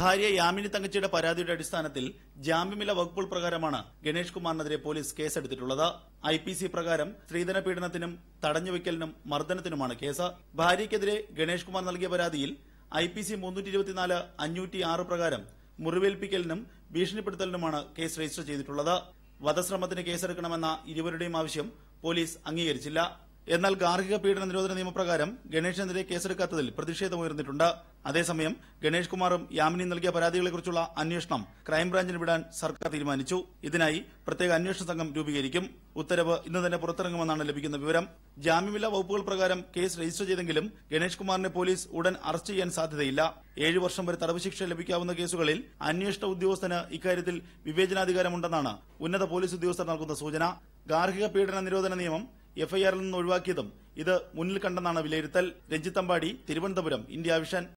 ഭാര്യ യാമിനി തങ്കച്ചിയുടെ പരാതിയുടെ അടിസ്ഥാനത്തിൽ ജാമ്യമില്ല വകുപ്പുകൾ പ്രകാരമാണ് ഗണേഷ് കുമാറിനെതിരെ പോലീസ് കേസെടുത്തിട്ടുള്ളത് ഐ പി സി പ്രകാരം സ്ത്രീധന പീഡനത്തിനും തടഞ്ഞുവെക്കലിനും മർദ്ദനത്തിനുമാണ് കേസ് ഭാര്യയ്ക്കെതിരെ ഗണേഷ് കുമാർ നൽകിയ പരാതിയിൽ ഐ പി സി മുന്നൂറ്റി ഇരുപത്തിനാല് അഞ്ഞൂറ്റി ആറ് പ്രകാരം മുറിവേൽപ്പിക്കലിനും ഭീഷണിപ്പെടുത്തലിനുമാണ് കേസ് രജിസ്റ്റർ ചെയ്തിട്ടുള്ളത് വധശ്രമത്തിന് കേസെടുക്കണമെന്ന ഇരുവരുടെയും ആവശ്യം പോലീസ് അംഗീകരിച്ചില്ല എന്നാൽ ഗാർഹിക പീഡന നിരോധന നിയമപ്രകാരം ഗണേഷിനെതിരെ കേസെടുക്കാത്തതിൽ പ്രതിഷേധമുയർന്നിട്ടുണ്ട് അതേസമയം ഗണേഷ് കുമാറും യാമിനി നൽകിയ പരാതികളെക്കുറിച്ചുള്ള അന്വേഷണം ക്രൈംബ്രാഞ്ചിന് വിടാൻ സർക്കാർ തീരുമാനിച്ചു ഇതിനായി പ്രത്യേക അന്വേഷണ സംഘം രൂപീകരിക്കും ഉത്തരവ് ഇന്ന് തന്നെ പുറത്തിറങ്ങുമെന്നാണ് ലഭിക്കുന്ന വിവരം ജാമ്യമില്ലാ വകുപ്പുകൾ പ്രകാരം കേസ് രജിസ്റ്റർ ചെയ്തെങ്കിലും ഗണേഷ് കുമാറിനെ പോലീസ് ഉടൻ അറസ്റ്റ് ചെയ്യാൻ സാധ്യതയില്ല ഏഴു വർഷം വരെ തടവ് ശിക്ഷ ലഭിക്കാവുന്ന കേസുകളിൽ അന്വേഷണ ഉദ്യോഗസ്ഥന് ഇക്കാര്യത്തിൽ വിവേചനാധികാരമുണ്ടെന്നാണ് ഉന്നത പോലീസ് ഉദ്യോഗസ്ഥർ നൽകുന്ന സൂചന ഗാർഹിക പീഡന നിരോധന നിയമം എഫ്ഐആറിൽ നിന്ന് ഒഴിവാക്കിയതും ഇത് മുന്നിൽ കണ്ടെന്നാണ് വിലയിരുത്തൽ രഞ്ജിത്തമ്പാടി തിരുവനന്തപുരം ഇന്ത്യ വിഷൻ